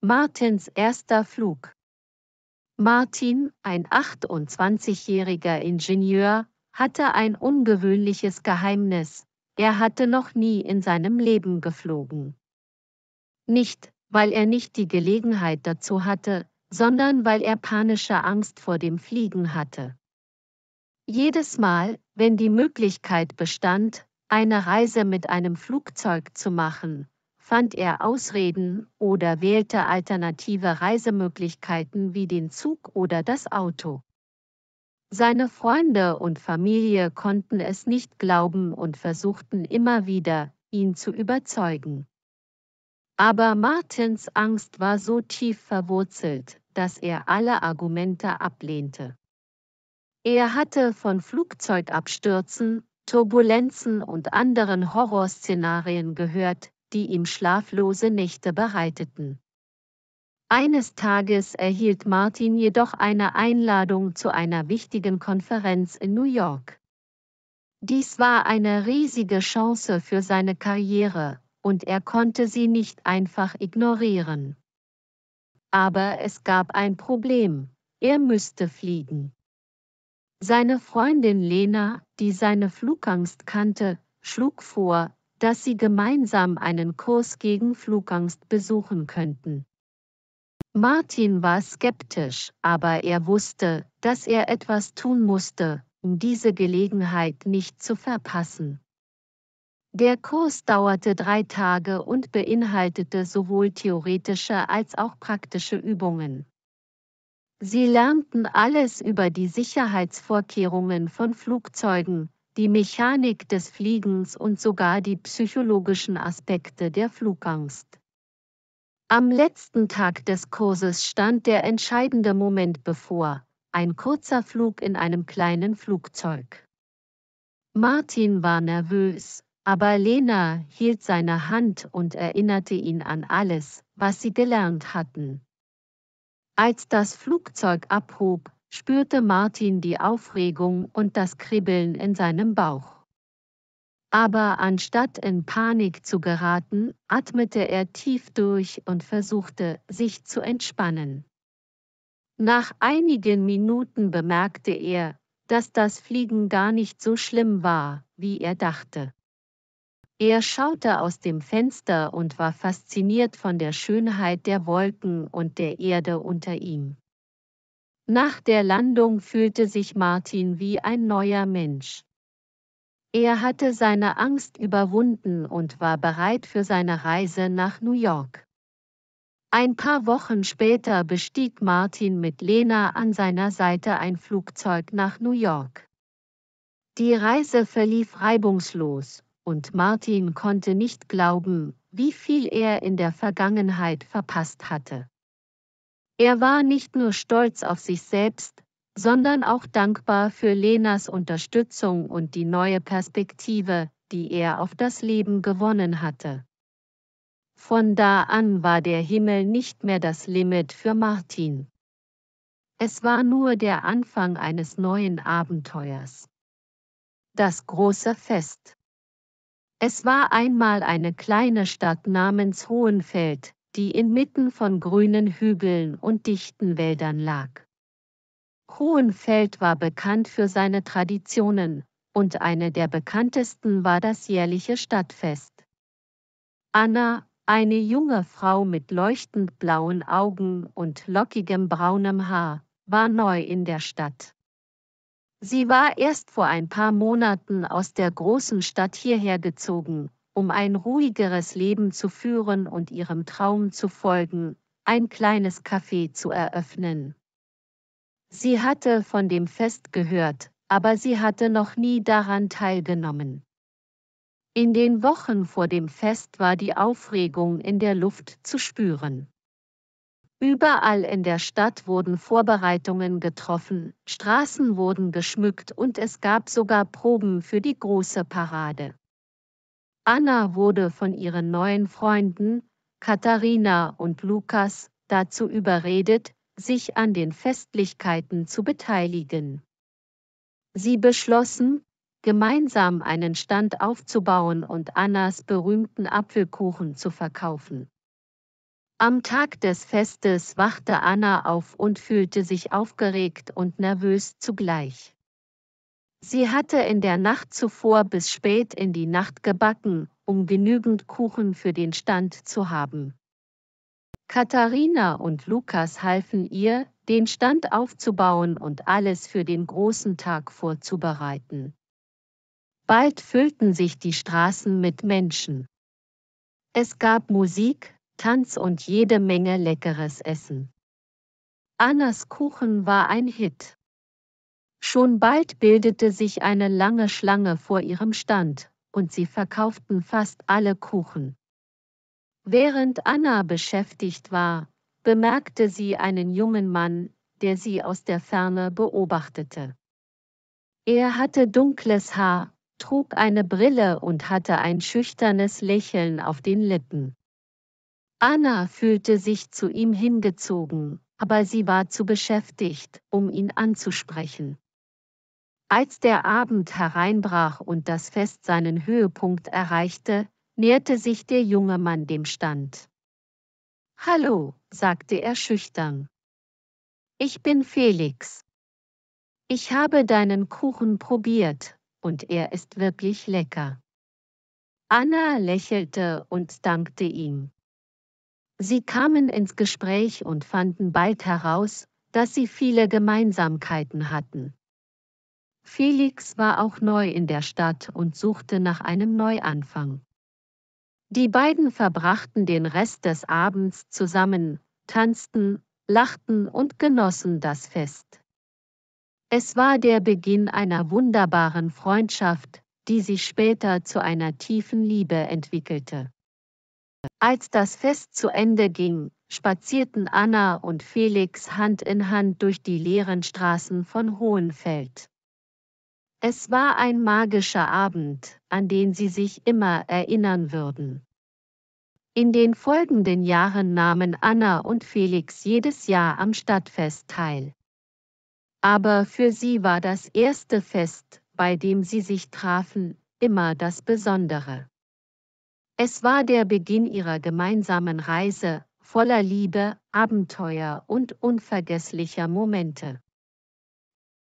Martins erster Flug. Martin, ein 28-jähriger Ingenieur, hatte ein ungewöhnliches Geheimnis. Er hatte noch nie in seinem Leben geflogen. Nicht, weil er nicht die Gelegenheit dazu hatte, sondern weil er panische Angst vor dem Fliegen hatte. Jedes Mal, wenn die Möglichkeit bestand, eine Reise mit einem Flugzeug zu machen, fand er Ausreden oder wählte alternative Reisemöglichkeiten wie den Zug oder das Auto. Seine Freunde und Familie konnten es nicht glauben und versuchten immer wieder, ihn zu überzeugen. Aber Martins Angst war so tief verwurzelt, dass er alle Argumente ablehnte. Er hatte von Flugzeugabstürzen, Turbulenzen und anderen Horrorszenarien gehört, die ihm schlaflose Nächte bereiteten. Eines Tages erhielt Martin jedoch eine Einladung zu einer wichtigen Konferenz in New York. Dies war eine riesige Chance für seine Karriere, und er konnte sie nicht einfach ignorieren. Aber es gab ein Problem, er müsste fliegen. Seine Freundin Lena, die seine Flugangst kannte, schlug vor, dass sie gemeinsam einen Kurs gegen Flugangst besuchen könnten. Martin war skeptisch, aber er wusste, dass er etwas tun musste, um diese Gelegenheit nicht zu verpassen. Der Kurs dauerte drei Tage und beinhaltete sowohl theoretische als auch praktische Übungen. Sie lernten alles über die Sicherheitsvorkehrungen von Flugzeugen, die Mechanik des Fliegens und sogar die psychologischen Aspekte der Flugangst. Am letzten Tag des Kurses stand der entscheidende Moment bevor, ein kurzer Flug in einem kleinen Flugzeug. Martin war nervös, aber Lena hielt seine Hand und erinnerte ihn an alles, was sie gelernt hatten. Als das Flugzeug abhob, spürte Martin die Aufregung und das Kribbeln in seinem Bauch. Aber anstatt in Panik zu geraten, atmete er tief durch und versuchte, sich zu entspannen. Nach einigen Minuten bemerkte er, dass das Fliegen gar nicht so schlimm war, wie er dachte. Er schaute aus dem Fenster und war fasziniert von der Schönheit der Wolken und der Erde unter ihm. Nach der Landung fühlte sich Martin wie ein neuer Mensch. Er hatte seine Angst überwunden und war bereit für seine Reise nach New York. Ein paar Wochen später bestieg Martin mit Lena an seiner Seite ein Flugzeug nach New York. Die Reise verlief reibungslos, und Martin konnte nicht glauben, wie viel er in der Vergangenheit verpasst hatte. Er war nicht nur stolz auf sich selbst, sondern auch dankbar für Lenas Unterstützung und die neue Perspektive, die er auf das Leben gewonnen hatte. Von da an war der Himmel nicht mehr das Limit für Martin. Es war nur der Anfang eines neuen Abenteuers. Das große Fest. Es war einmal eine kleine Stadt namens Hohenfeld, die inmitten von grünen Hügeln und dichten Wäldern lag. Hohenfeld war bekannt für seine Traditionen, und eine der bekanntesten war das jährliche Stadtfest. Anna, eine junge Frau mit leuchtend blauen Augen und lockigem braunem Haar, war neu in der Stadt. Sie war erst vor ein paar Monaten aus der großen Stadt hierher gezogen, um ein ruhigeres Leben zu führen und ihrem Traum zu folgen, ein kleines Café zu eröffnen. Sie hatte von dem Fest gehört, aber sie hatte noch nie daran teilgenommen. In den Wochen vor dem Fest war die Aufregung in der Luft zu spüren. Überall in der Stadt wurden Vorbereitungen getroffen, Straßen wurden geschmückt und es gab sogar Proben für die große Parade. Anna wurde von ihren neuen Freunden, Katharina und Lukas, dazu überredet, sich an den Festlichkeiten zu beteiligen. Sie beschlossen, gemeinsam einen Stand aufzubauen und Annas berühmten Apfelkuchen zu verkaufen. Am Tag des Festes wachte Anna auf und fühlte sich aufgeregt und nervös zugleich. Sie hatte in der Nacht zuvor bis spät in die Nacht gebacken, um genügend Kuchen für den Stand zu haben. Katharina und Lukas halfen ihr, den Stand aufzubauen und alles für den großen Tag vorzubereiten. Bald füllten sich die Straßen mit Menschen. Es gab Musik, Tanz und jede Menge leckeres Essen. Annas Kuchen war ein Hit. Schon bald bildete sich eine lange Schlange vor ihrem Stand, und sie verkauften fast alle Kuchen. Während Anna beschäftigt war, bemerkte sie einen jungen Mann, der sie aus der Ferne beobachtete. Er hatte dunkles Haar, trug eine Brille und hatte ein schüchternes Lächeln auf den Lippen. Anna fühlte sich zu ihm hingezogen, aber sie war zu beschäftigt, um ihn anzusprechen. Als der Abend hereinbrach und das Fest seinen Höhepunkt erreichte, näherte sich der junge Mann dem Stand. Hallo, sagte er schüchtern. Ich bin Felix. Ich habe deinen Kuchen probiert, und er ist wirklich lecker. Anna lächelte und dankte ihm. Sie kamen ins Gespräch und fanden bald heraus, dass sie viele Gemeinsamkeiten hatten. Felix war auch neu in der Stadt und suchte nach einem Neuanfang. Die beiden verbrachten den Rest des Abends zusammen, tanzten, lachten und genossen das Fest. Es war der Beginn einer wunderbaren Freundschaft, die sich später zu einer tiefen Liebe entwickelte. Als das Fest zu Ende ging, spazierten Anna und Felix Hand in Hand durch die leeren Straßen von Hohenfeld. Es war ein magischer Abend, an den sie sich immer erinnern würden. In den folgenden Jahren nahmen Anna und Felix jedes Jahr am Stadtfest teil. Aber für sie war das erste Fest, bei dem sie sich trafen, immer das Besondere. Es war der Beginn ihrer gemeinsamen Reise, voller Liebe, Abenteuer und unvergesslicher Momente.